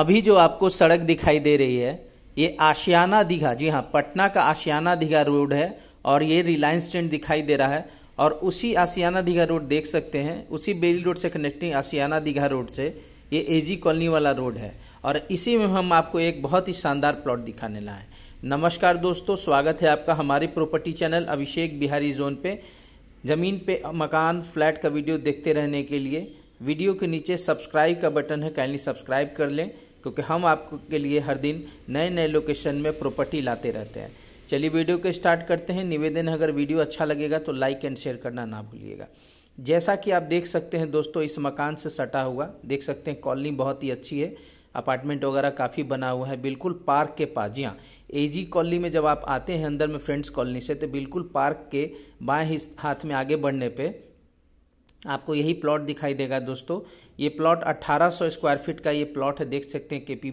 अभी जो आपको सड़क दिखाई दे रही है ये आशियाना दीघा जी हाँ पटना का आशियाना दीघा रोड है और ये रिलायंस ट्रेंड दिखाई दे रहा है और उसी आसियाना दीघा रोड देख सकते हैं उसी बेली रोड से कनेक्टिंग आशियाना दीघा रोड से ये एजी कॉलोनी वाला रोड है और इसी में हम आपको एक बहुत ही शानदार प्लॉट दिखाने लाए नमस्कार दोस्तों स्वागत है आपका हमारे property channel Abhishek Bihari zone पे ज़मीन पे मकान फ्लैट का वीडियो देखते रहने के लिए वीडियो के नीचे सब्सक्राइब का बटन है काइंडली सब्सक्राइब कर लें क्योंकि हम आपको के लिए हर दिन नए नए लोकेशन में प्रॉपर्टी लाते रहते हैं चलिए वीडियो को स्टार्ट करते हैं निवेदन अगर वीडियो अच्छा लगेगा तो लाइक एंड शेयर करना ना भूलिएगा जैसा कि आप देख सकते हैं दोस्तों इस मकान से सटा हुआ देख सकते हैं कॉलोनी बहुत ही अच्छी है अपार्टमेंट वगैरह काफ़ी बना हुआ है बिल्कुल पार्क के पास जी हाँ एजी कॉलोनी में जब आप आते हैं अंदर में फ्रेंड्स कॉलोनी से तो बिल्कुल पार्क के बाएं हाथ में आगे बढ़ने पे आपको यही प्लॉट दिखाई देगा दोस्तों ये प्लॉट 1800 स्क्वायर फीट का ये प्लॉट है देख सकते हैं के पी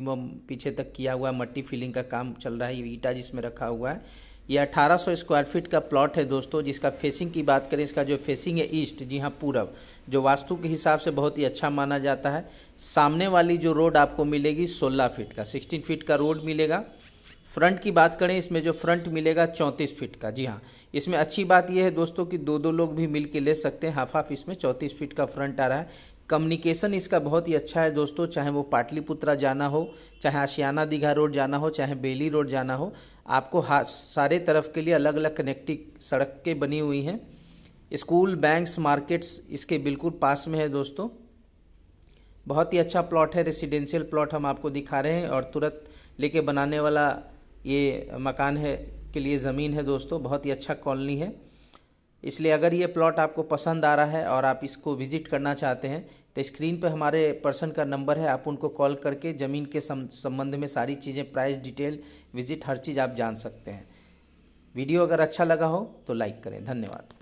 पीछे तक किया हुआ मट्टी फिलिंग का काम चल रहा है ये ईटा जिसमें रखा हुआ है ये 1800 स्क्वायर फीट का प्लॉट है दोस्तों जिसका फेसिंग की बात करें इसका जो फेसिंग है ईस्ट जी हाँ पूरब जो वास्तु के हिसाब से बहुत ही अच्छा माना जाता है सामने वाली जो रोड आपको मिलेगी सोलह फीट का सिक्सटीन फीट का रोड मिलेगा फ्रंट की बात करें इसमें जो फ्रंट मिलेगा चौंतीस फीट का जी हाँ इसमें अच्छी बात यह है दोस्तों कि दो दो लोग भी मिल के ले सकते हैं हाफ हाफ इसमें चौंतीस फीट का फ्रंट आ रहा है कम्युनिकेशन इसका बहुत ही अच्छा है दोस्तों चाहे वो पाटलिपुत्रा जाना हो चाहे आशियाना दीघा रोड जाना हो चाहे बेली रोड जाना हो आपको हा सारे तरफ के लिए अलग अलग कनेक्टिव सड़क के बनी हुई हैं स्कूल बैंक्स मार्केट्स इसके बिल्कुल पास में है दोस्तों बहुत ही अच्छा प्लॉट है रेसिडेंशियल प्लॉट हम आपको दिखा रहे हैं और तुरंत लेके बनाने वाला ये मकान है के लिए ज़मीन है दोस्तों बहुत ही अच्छा कॉलोनी है इसलिए अगर ये प्लॉट आपको पसंद आ रहा है और आप इसको विज़िट करना चाहते हैं तो स्क्रीन पर हमारे पर्सन का नंबर है आप उनको कॉल करके ज़मीन के संबंध में सारी चीज़ें प्राइस डिटेल विज़िट हर चीज़ आप जान सकते हैं वीडियो अगर अच्छा लगा हो तो लाइक करें धन्यवाद